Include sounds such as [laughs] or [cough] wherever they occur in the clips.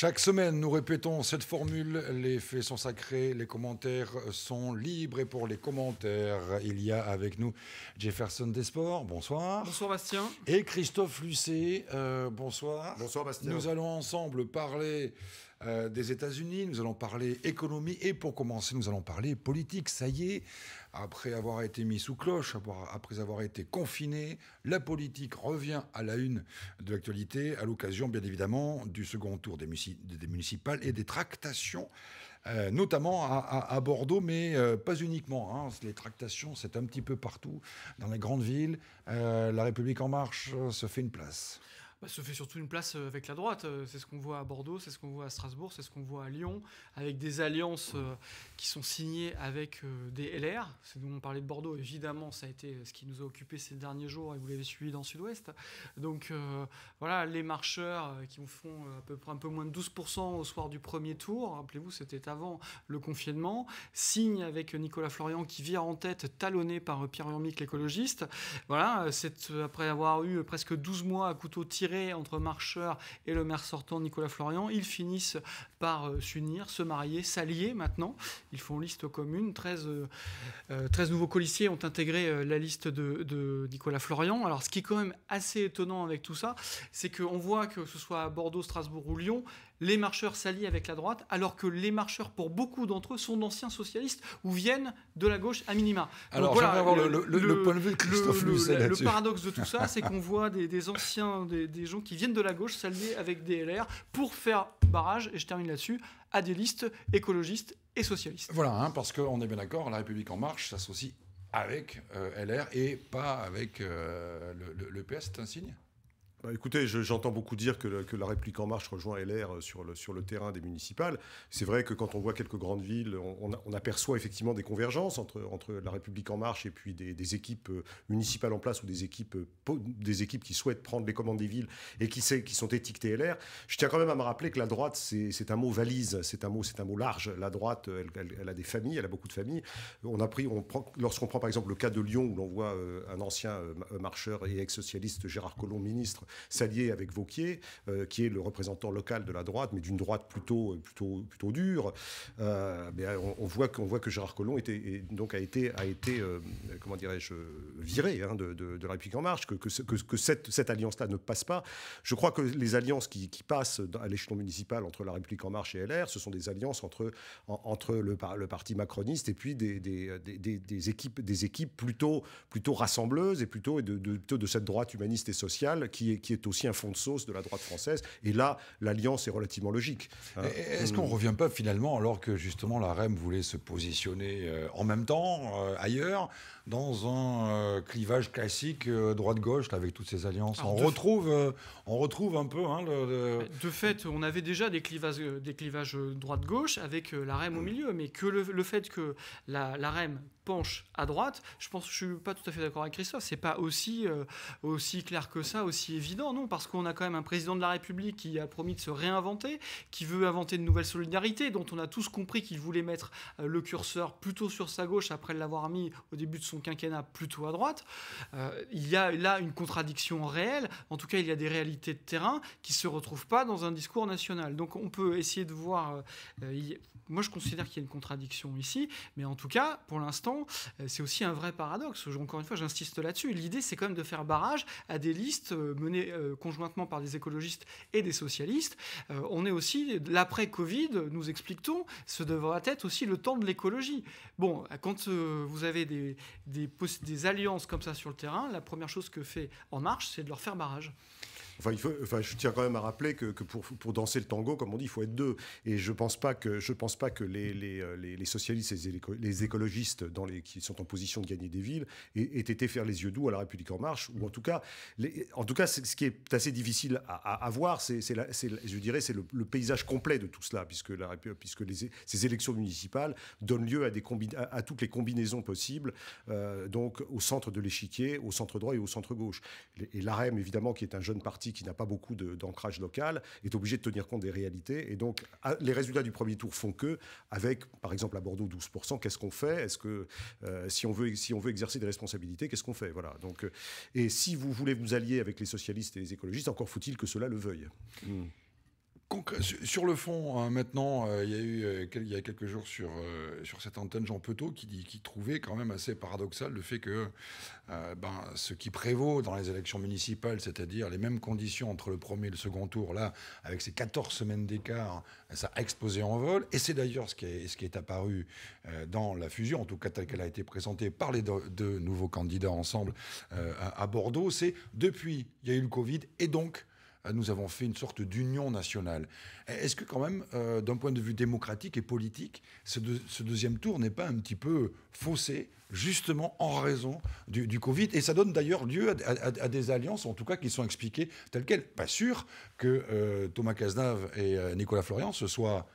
Chaque semaine, nous répétons cette formule, les faits sont sacrés, les commentaires sont libres et pour les commentaires, il y a avec nous Jefferson Desports, bonsoir. Bonsoir Bastien. Et Christophe Lucet, euh, bonsoir. Bonsoir Bastien. Nous allons ensemble parler euh, des États-Unis, nous allons parler économie et pour commencer, nous allons parler politique. Ça y est, après avoir été mis sous cloche, après avoir été confiné, la politique revient à la une de l'actualité à l'occasion, bien évidemment, du second tour des, municipales et des tractations, euh, notamment à, Bordeaux, mais euh, pas uniquement. Hein. Les tractations, c'est un petit peu partout dans les grandes villes. la République en marche se fait une place. Bah, se fait surtout une place euh, avec la droite. Euh, c'est ce qu'on voit à Bordeaux, c'est ce qu'on voit à Strasbourg, c'est ce qu'on voit à Lyon, avec des alliances euh, qui sont signées avec des LR. C'est nous on parlait de Bordeaux, évidemment, ça a été ce qui nous a occupé ces derniers jours et vous l'avez suivi dans Sud-Ouest. Donc voilà, les marcheurs qui font à peu près un peu moins de 12% au soir du premier tour, rappelez-vous, c'était avant le confinement, Signe avec Nicolas Florian qui vire en tête, talonné par Pierre Urmic, l'écologiste. Voilà, c'est après avoir eu presque 12 mois à couteau tiré entre marcheur et le maire sortant Nicolas Florian. Ils finissent par euh, s'unir, se marier, s'allier maintenant. Ils font liste commune. 13, euh, euh, nouveaux colissiers ont intégré la liste de, de, Nicolas Florian. Alors ce qui est quand même assez étonnant avec tout ça, c'est qu'on voit que ce soit à Bordeaux, Strasbourg ou Lyon, les marcheurs s'allient avec la droite, alors que les marcheurs, pour beaucoup d'entre eux, sont d'anciens socialistes ou viennent de la gauche à minima. Alors, Donc, avoir le, paradoxe de tout ça, c'est qu'on [laughs] voit des, anciens, des, gens qui viennent de la gauche s'allier avec des LR pour faire barrage, et je termine là-dessus, à des listes écologistes et socialistes. Voilà, hein, parce qu'on est bien d'accord, La République En Marche s'associe avec euh, LR et pas avec euh, le, PS, c'est un signe bah, écoutez, j'entends beaucoup dire que, la République En Marche rejoint LR euh, sur le, sur le terrain des municipales. C'est vrai que quand on voit quelques grandes villes, on, aperçoit effectivement des convergences entre, la République En Marche et puis des, équipes euh, municipales en place ou des équipes, euh, des équipes qui souhaitent prendre les commandes des villes et qui, sont étiquetées LR. Je tiens quand même à me rappeler que la droite, c'est un mot valise, c'est un mot, c'est un mot large. La droite, elle, a des familles, elle a beaucoup de familles. On a pris, on prend, lorsqu'on prend par exemple le cas de Lyon où l'on voit un ancien marcheur et ex-socialiste Gérard Collomb, ministre, s'allier avec Vauquier, euh, qui est le représentant local de la droite, mais d'une droite plutôt, euh, plutôt, plutôt dure. Euh, mais on, voit qu'on voit que Gérard Collomb était, donc a été, a été comment dirais-je, viré hein, de, de, la République en marche, que, que, que, cette, cette alliance-là ne passe pas. Je crois que les alliances qui, passent à l'échelon municipal entre la République en marche et LR, ce sont des alliances entre, entre le, parti macroniste et puis des, des, des, équipes, des équipes plutôt, plutôt rassembleuses et plutôt de, de, plutôt de cette droite humaniste et sociale qui, est, qui est aussi un fond de sauce de la droite française. Et là, l'alliance est relativement logique. Euh, est-ce euh, qu'on hmm. revient pas finalement, alors que justement la REM voulait se positionner euh, en même temps, ailleurs, dans un clivage classique droite-gauche, avec toutes ces alliances on, retrouve, on retrouve un peu. Hein, De fait, on avait déjà des clivages, des clivages droite-gauche avec la REM au hmm. milieu, mais que le, fait que la REM à droite, je pense que je suis pas tout à fait d'accord avec Christophe, c'est pas aussi, euh, aussi clair que ça, aussi évident, non, parce qu'on a quand même un président de la République qui a promis de se réinventer, qui veut inventer de nouvelles solidarités, dont on a tous compris qu'il voulait mettre euh, le curseur plutôt sur sa gauche après l'avoir mis au début de son quinquennat plutôt à droite. Euh, il y a là une contradiction réelle, en tout cas il y a des réalités de terrain qui se retrouvent pas dans un discours national. Donc on peut essayer de voir, moi je considère qu'il y a une contradiction ici, mais en tout cas pour l'instant euh, c'est aussi un vrai paradoxe. Encore une fois, j'insiste là-dessus. L'idée, c'est quand même de faire barrage à des listes euh, menées euh, conjointement par des écologistes et des socialistes. on est aussi, l'après-Covid, nous expliquons, ce devra être aussi le temps de l'écologie. Bon, quand vous avez des, des alliances comme ça sur le terrain, la première chose que fait En Marche, c'est de leur faire barrage. Enfin, je tiens quand même à rappeler que, pour, pour, danser le tango, comme on dit, il faut être deux. Et je pense pas que, je pense pas que les, les, euh, socialistes et les, écologistes dans les, qui sont en position de gagner des villes aient, été faire les yeux doux à la République en marche, ou en tout cas, les, en tout cas, ce qui est assez difficile à, voir, c'est, je dirais, c'est le, paysage complet de tout cela, puisque, la, puisque ces élections municipales donnent lieu à, des toutes les combinaisons possibles, euh, donc au centre de l'échiquier, au centre droit et au centre gauche. Et l'AREM, évidemment, qui est un jeune parti qui n'a pas beaucoup d'ancrage local est obligé de tenir compte des réalités. Et donc, les résultats du premier tour font que, avec par exemple à Bordeaux 12%, qu'est-ce qu'on fait Est-ce que euh, si, on veut, si on veut exercer des responsabilités, qu'est-ce qu'on fait Voilà. Donc, euh, et si vous voulez vous allier avec les socialistes et les écologistes, encore faut-il que cela le veuille. Hmm. Sur le fond, hein, maintenant, euh, il y a eu euh, il y a quelques jours sur, euh, sur cette antenne Jean Petot qui, trouvait quand même assez paradoxal le fait que ben, ce qui prévaut dans les élections municipales, c'est-à-dire les mêmes conditions entre le premier et le second tour, là, avec ces 14 semaines d'écart, hein, ça a explosé en vol. Et c'est d'ailleurs ce, qui est, ce qui est apparu dans la fusion, en tout cas telle qu'elle a été présentée par les deux, nouveaux candidats ensemble à, à Bordeaux, c'est depuis, il y a eu le Covid et donc euh, nous avons fait une sorte d'union nationale. Est-ce que quand même, euh, d'un point de vue démocratique et politique, ce, deuxième tour n'est pas un petit peu faussé, justement en raison du, Covid Et ça donne d'ailleurs lieu à, des alliances, en tout cas, qui sont expliquées telles quelles. Pas sûr que euh, Thomas Cazenave et Nicolas Florian se soient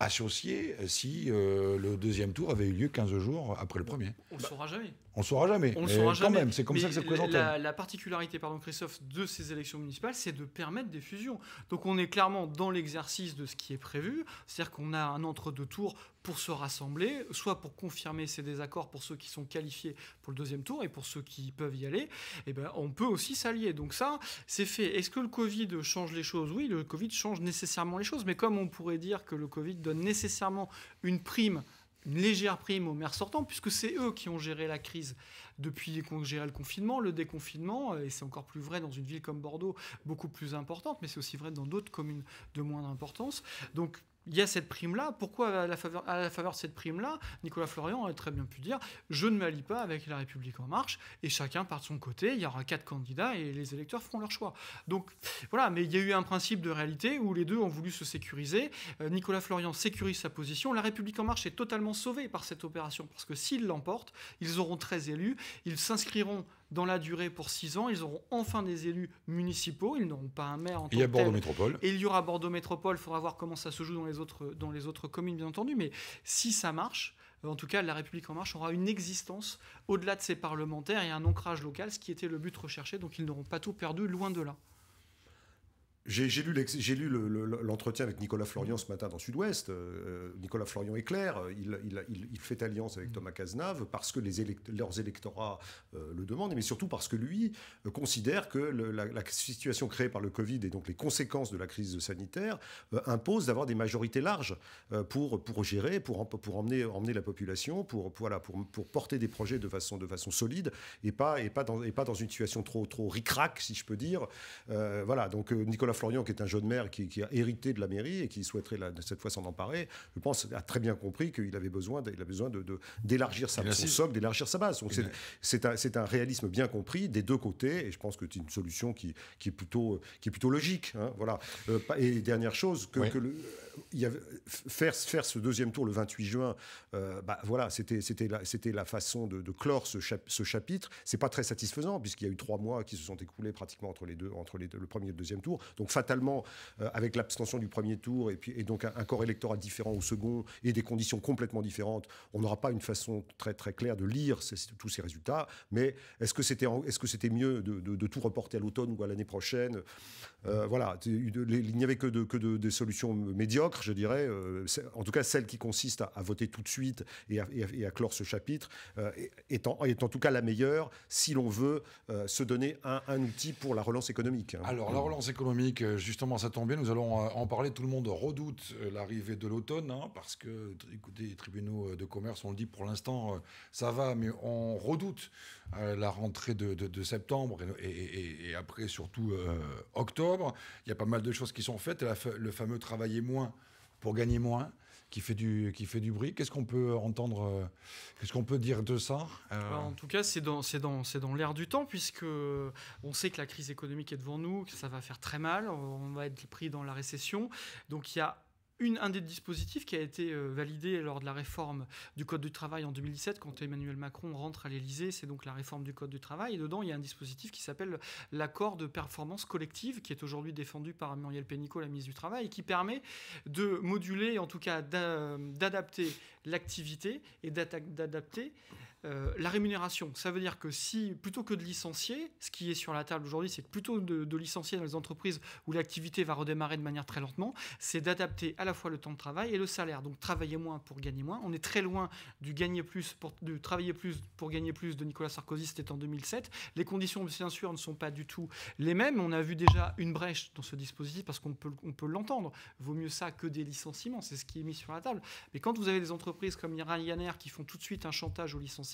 associé euh, si euh, le deuxième tour avait eu lieu 15 jours après le premier. On ne saura jamais. On ne saura jamais. On saura quand même, c'est comme ça que ça se La, particularité, pardon Christophe, de ces élections municipales, c'est de permettre des fusions. Donc on est clairement dans l'exercice de ce qui est prévu, c'est-à-dire qu'on a un entre-deux tours pour se rassembler, soit pour confirmer ces désaccords pour ceux qui sont qualifiés pour le deuxième tour et pour ceux qui peuvent y aller, eh ben, on peut aussi s'allier. Donc ça, c'est fait. Est-ce que le Covid change les choses Oui, le Covid change nécessairement les choses, mais comme on pourrait dire que le Covid donne nécessairement une prime une légère prime aux maires sortants, puisque c'est eux qui ont géré la crise depuis qu'on gérait le confinement, le déconfinement, euh, et c'est encore plus vrai dans une ville comme Bordeaux, beaucoup plus importante, mais c'est aussi vrai dans d'autres communes de moindre importance. Donc il y a cette prime-là. Pourquoi à la, faveur, à la faveur de cette prime-là Nicolas Florian aurait très bien pu dire je ne m'allie pas avec la République en marche et chacun part de son côté. Il y aura quatre candidats et les électeurs feront leur choix. Donc voilà, mais il y a eu un principe de réalité où les deux ont voulu se sécuriser. Euh, Nicolas Florian sécurise sa position. La République en marche est totalement sauvée par cette opération parce que s'ils l'emportent, ils auront 13 élus, ils s'inscriront dans la durée pour six ans. Ils auront enfin des élus municipaux. Ils n'auront pas un maire en tant y Bordeaux Métropole. il y aura Bordeaux Métropole. Il faudra voir comment ça se joue dans les autres, dans les autres communes, bien entendu. Mais si ça marche, en tout cas, La République En Marche aura une existence au-delà de ses parlementaires et un ancrage local, ce qui était le but recherché. Donc ils n'auront pas tout perdu, loin de là. J'ai lu l'entretien le, avec Nicolas Florian ce matin dans Sud-Ouest. Euh, Nicolas Florian est clair, il, fait alliance avec mmh. Thomas Cazenave parce que les leurs électorats euh, le demandent, mais surtout parce que lui euh, considère que la, situation créée par le Covid et donc les conséquences de la crise sanitaire imposent d'avoir des majorités larges pour, pour gérer, pour, pour emmener, la population, pour, pour, porter des projets de façon, de façon solide et pas, et, pas dans, et pas dans une situation trop, trop ric si je peux dire. voilà, donc Nicolas Florian, qui est un jeune maire qui, a hérité de la mairie et qui souhaiterait cette fois s'en emparer, je pense, a très bien compris qu'il avait besoin, il a besoin d'élargir sa, son socle, d'élargir sa base. Donc c'est, un, réalisme bien compris des deux côtés, et je pense que c'est une solution qui, est plutôt, logique. Hein, voilà. Euh, et dernière chose, que, que le, avait, faire, faire ce deuxième tour le 28 juin, euh, bah, voilà, c'était, c'était, la, c'était la façon de, clore ce, ce chapitre. C'est pas très satisfaisant, puisqu'il y a eu trois mois qui se sont écoulés pratiquement entre, les deux, entre les le premier et le deuxième tour. Donc, fatalement, euh, avec l'abstention du premier tour, et, puis, et donc un, corps électoral différent au second, et des conditions complètement différentes, on n'aura pas une façon très, très claire de lire tous ces résultats. Mais est-ce que c'était, est-ce que c'était mieux de, tout reporter à l'automne ou à l'année prochaine euh, Voilà, il n'y avait que, que de, des solutions médiocres je dirais, euh, en tout cas celle qui consiste à, voter tout de suite et à, clore ce chapitre, euh, est, en, tout cas la meilleure si l'on veut euh, se donner un, outil pour la relance économique. Hein. Alors la relance économique, justement, ça tombe bien, nous allons en parler. Tout le monde redoute l'arrivée de l'automne, hein, parce que, écoutez, les tribunaux de commerce, on le dit pour l'instant, ça va, mais on redoute la rentrée de, septembre et, après surtout euh, octobre. Il y a pas mal de choses qui sont faites. le fameux travailler moins pour gagner moins qui fait du, qui fait du bruit. Qu'est-ce qu'on peut entendre euh, Qu'est-ce qu'on peut dire de ça euh? bah, En tout cas, c'est dans, dans, dans l'air du temps, puisque on sait que la crise économique est devant nous, que ça va faire très mal, on va être pris dans la récession. Donc il y a un des dispositifs qui a été euh, validé lors de la réforme du Code du travail en 2017, quand Emmanuel Macron rentre à l'Élysée, c'est donc la réforme du Code du travail. Et dedans, il y a un dispositif qui s'appelle l'accord de performance collective, qui est aujourd'hui défendu par Muriel Pénicaud, la ministre du Travail, et qui permet de moduler, en tout cas d'adapter l'activité et d'adapter euh, la rémunération. Ça veut dire que si, plutôt que de licencier, ce qui est sur la table aujourd'hui, c'est plutôt de, de, licencier dans les entreprises où l'activité va redémarrer de manière très lentement, c'est d'adapter à la fois le temps de travail et le salaire. Donc travailler moins pour gagner moins. On est très loin du gagner plus pour, travailler plus pour gagner plus de Nicolas Sarkozy, c'était en 2007. Les conditions, bien sûr, ne sont pas du tout les mêmes. On a vu déjà une brèche dans ce dispositif parce qu'on peut, peut l'entendre. Vaut mieux ça que des licenciements, c'est ce qui est mis sur la table. Mais quand vous avez des entreprises comme Ryanair qui font tout de suite un chantage aux licenciés,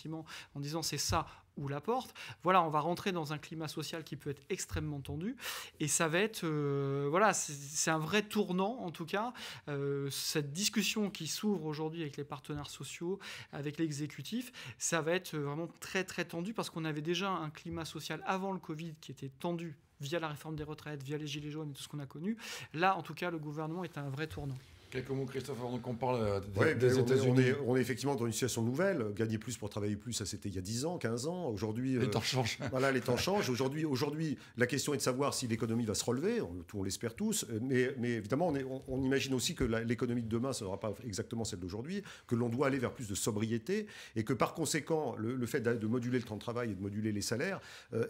en disant c'est ça ou la porte. Voilà, on va rentrer dans un climat social qui peut être extrêmement tendu et ça va être, euh, voilà, c'est un vrai tournant en tout cas. Euh, cette discussion qui s'ouvre aujourd'hui avec les partenaires sociaux, avec l'exécutif, ça va être vraiment très très tendu parce qu'on avait déjà un climat social avant le Covid qui était tendu via la réforme des retraites, via les gilets jaunes et tout ce qu'on a connu. Là, en tout cas, le gouvernement est un vrai tournant. Quelques Christophe, avant qu'on parle euh, des, États-Unis. On, est effectivement dans une situation nouvelle. Gagner plus pour travailler plus, ça c'était il y a 10 ans, 15 ans. Aujourd'hui, les euh, temps changent. [laughs] Voilà, les temps changent. Aujourd'hui, aujourd'hui, la question est de savoir si l'économie va se relever. On, on l'espère tous. Euh, mais, mais évidemment, on, on, imagine aussi que l'économie de demain, ne sera pas exactement celle d'aujourd'hui, que l'on doit aller vers plus de sobriété et que par conséquent, le, fait de moduler le temps de travail et de moduler les salaires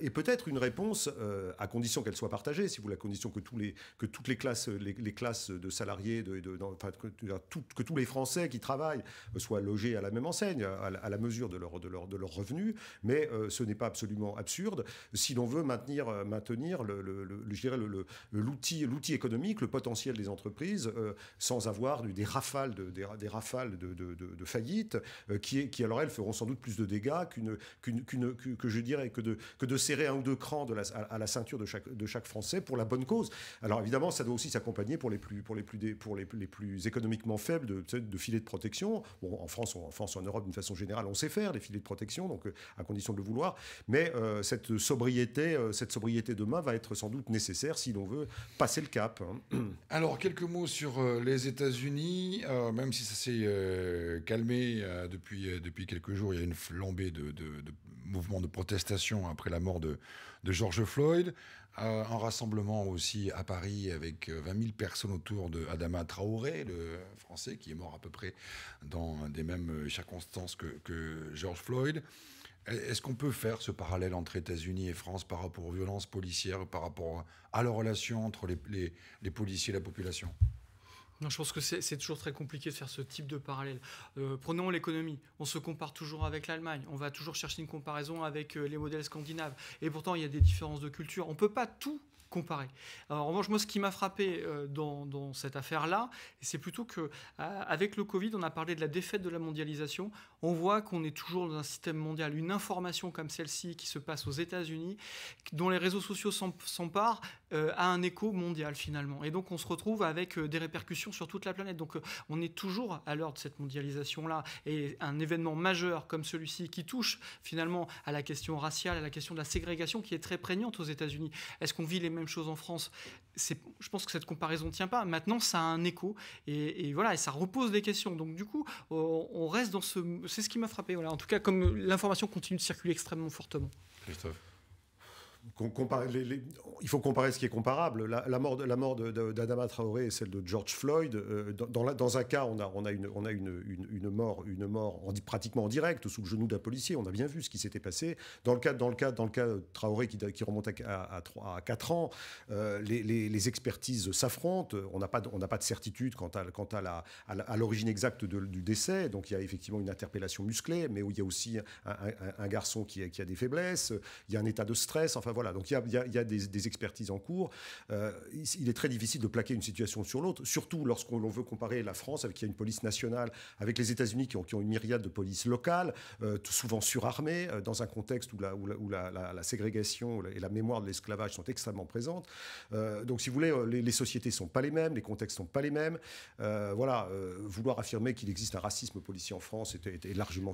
est peut-être une réponse, à condition qu'elle soit partagée, si vous la condition que, tous les, que toutes les classes, les, classes de salariés, que, que, tous les Français qui travaillent soient logés à la même enseigne, à, la, mesure de leur de leur, de leur revenus, mais euh, ce n'est pas absolument absurde si l'on veut maintenir, euh, maintenir le, le, le le, l'outil, l'outil économique, le potentiel des entreprises, euh, sans avoir des rafales de, des, rafales de, de, de, faillites, qui, qui alors elles feront sans doute plus de dégâts qu'une, qu'une, que, je dirais que de, que de serrer un ou deux crans de à, la ceinture de chaque, de chaque Français pour la bonne cause. Alors évidemment, ça doit aussi s'accompagner pour les plus, pour les plus, pour les, les plus plus économiquement faible de, filets de protection. en France, en France, en Europe, d'une façon générale, on sait faire des filets de protection, donc euh, à condition de le vouloir. Mais euh, cette sobriété, euh, cette sobriété demain va être sans doute nécessaire si l'on veut passer le cap. Hein. [clears throat] Alors quelques mots sur les États-Unis, même si ça s'est calmé depuis depuis quelques jours, il y a une flambée de, mouvements de protestation après la mort de, de George Floyd. Euh, un rassemblement aussi à Paris avec 20 euh, 000 personnes autour de Adama Traoré, le Français qui est mort à peu près dans des mêmes euh, circonstances que, George Floyd. E-, est-ce qu'on peut faire ce parallèle entre États-Unis et France par rapport aux violences policières, par rapport à la relation entre les policiers et la population je pense que c'est toujours très compliqué de faire ce type de parallèle. Euh, prenons l'économie. On se compare toujours avec l'Allemagne. On va toujours chercher une comparaison avec euh, les modèles scandinaves. Et pourtant, il y a des différences de culture. On ne peut pas tout comparer. en revanche, moi, ce qui m'a frappé euh, dans, cette affaire-là, c'est plutôt que, avec le Covid, on a parlé de la défaite de la mondialisation. On voit qu'on est toujours dans un système mondial. Une information comme celle-ci qui se passe aux États-Unis, dont les réseaux sociaux s'emparent, a euh, un écho mondial finalement. Et donc on se retrouve avec euh, des répercussions sur toute la planète. Donc euh, on est toujours à l'heure de cette mondialisation-là. Et un événement majeur comme celui-ci qui touche finalement à la question raciale, à la question de la ségrégation qui est très prégnante aux États-Unis. Est-ce qu'on vit les mêmes choses en France Je pense que cette comparaison ne tient pas. Maintenant, ça a un écho. Et, voilà, et ça repose des questions. Donc du coup, on, reste dans ce... C'est ce qui m'a frappé. Voilà. En tout cas, comme l'information continue de circuler extrêmement fortement. Christophe il faut comparer ce qui est comparable. La, mort, d'Adama Traoré et celle de George Floyd, euh, dans, un cas, on a, on a, une, on a une, une, mort, une mort pratiquement en direct, sous le genou d'un policier. On a bien vu ce qui s'était passé. Dans le cas, dans le cas, dans le cas Traoré, qui, remonte à, à, 4 ans, euh, les, expertises s'affrontent. On n'a pas, de, pas de certitude quant à, quant à l'origine exacte du décès. Donc il y a effectivement une interpellation musclée, mais où il y a aussi un, garçon qui a, qui a des faiblesses. Il y a un état de stress. Enfin, voilà, donc il y a, des, expertises en cours. Euh, il est très difficile de plaquer une situation sur l'autre, surtout lorsqu'on veut comparer la France, avec qui a une police nationale, avec les États-Unis qui ont, qui ont une myriade de polices locales, euh, souvent surarmées, euh, dans un contexte où la, où la, ségrégation et la mémoire de l'esclavage sont extrêmement présentes. donc, si vous voulez, les, sociétés ne sont pas les mêmes, les contextes ne sont pas les mêmes. voilà, vouloir affirmer qu'il existe un racisme policier en France est, largement,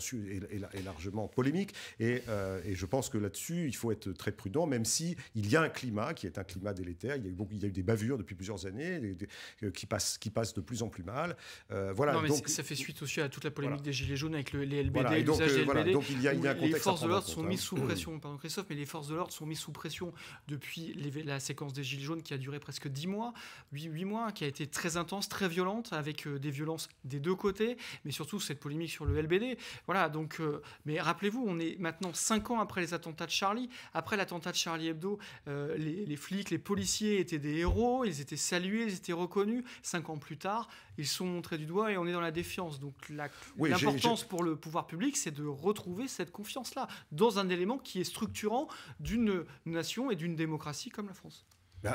largement polémique. Et, et je pense que là-dessus, il faut être très prudent même si il y a un climat qui est un climat délétère. Il y a eu, il a eu des bavures depuis plusieurs années euh, qui, passent, qui de plus en plus mal. Euh, voilà. Non, mais ça fait suite aussi à toute la polémique des Gilets jaunes avec les LBD, donc, des euh, il Les forces de l'ordre sont hein. mises sous pression, pardon Christophe, mais les forces de l'ordre sont mises sous pression depuis la séquence des Gilets jaunes qui a duré presque 10 mois, 8, mois, qui a été très intense, très violente, avec des violences des deux côtés, mais surtout cette polémique sur le LBD. Voilà, donc, mais rappelez-vous, on est maintenant 5 ans après les attentats de Charlie, après l'attentat de Charlie Hebdo, euh, les, flics, les policiers étaient des héros, ils étaient salués, ils étaient reconnus. Cinq ans plus tard, ils sont montrés du doigt et on est dans la défiance. Donc l'importance pour le pouvoir public, c'est de retrouver cette confiance-là dans un élément qui est structurant d'une nation et d'une démocratie comme la France.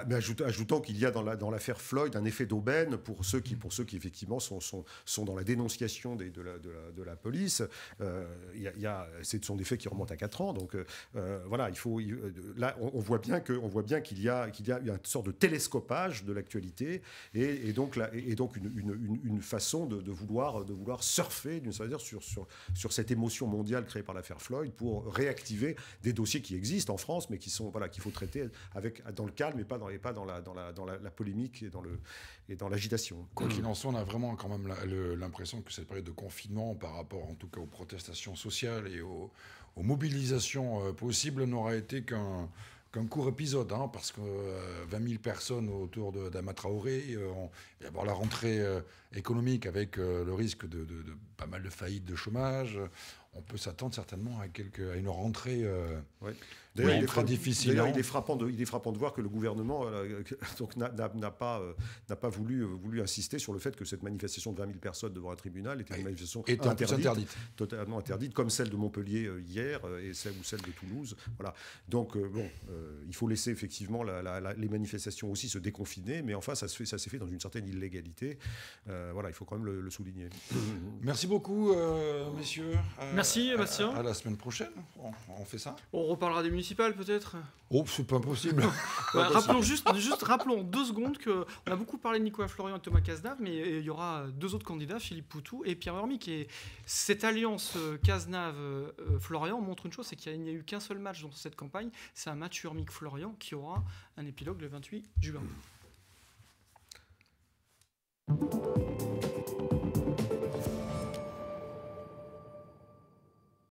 Mais, ajoutons, qu'il y a dans l'affaire Floyd un effet d'aubaine pour ceux qui, pour ceux qui effectivement sont, sont, sont dans la dénonciation des, de, la, de, la, police. c'est son effet qui remonte à 4 ans. Donc euh, voilà, il faut, euh, là, on, on voit bien qu'il y, a, qu'il y a une sorte de télescopage de l'actualité et, donc, donc une, façon de, vouloir, de vouloir surfer, d'une certaine manière, sur, sur, sur cette émotion mondiale créée par l'affaire Floyd pour réactiver des dossiers qui existent en France, mais qui sont voilà, qu'il faut traiter avec, dans le calme et pas et pas dans, la, dans, la, dans la, polémique et dans, le, et dans l'agitation. Quoi qu'il en soit, on a vraiment quand même l'impression que cette période de confinement, par rapport en tout cas aux protestations sociales et aux, mobilisations euh, possibles, n'aura été qu'un qu'un court épisode, hein, parce que 20 euh, 000 personnes autour d'Amatraoré, Traoré, avoir euh, la rentrée économique avec euh, le risque de, pas mal de faillites, de chômage, on peut s'attendre certainement à, à une rentrée euh, très difficile. D'ailleurs, hein. il, est, frappant de, il est frappant de voir que le gouvernement euh, [laughs] donc, n'a, n'a, pas, n'a pas voulu, voulu insister sur le fait que cette manifestation de 20 000 personnes devant un tribunal était une manifestation interdite, totalement interdite, comme celle de Montpellier hier et celle, ou celle de Toulouse. Voilà. Donc, bon, il faut laisser effectivement les manifestations aussi se déconfiner, mais enfin, ça, ça s'est fait dans une certaine illégalité. Euh, voilà, il faut quand même le, souligner. [laughs] Merci beaucoup, euh, messieurs. Euh, Merci, Bastien. À, la semaine prochaine. On, fait ça. On reparlera des municipales, peut-être. Oh, c'est pas possible. [laughs] Bah, rappelons juste, juste, rappelons deux secondes qu'on on a beaucoup parlé de Nicolas Florian et Thomas Cazenave, mais il y aura deux autres candidats, Philippe Poutou et Pierre Hormic. Et cette alliance Cazenave-Florian montre une chose, c'est qu'il n'y a eu qu'un seul match dans cette campagne. C'est un match Hormic-Florian qui aura un épilogue le 28 juin.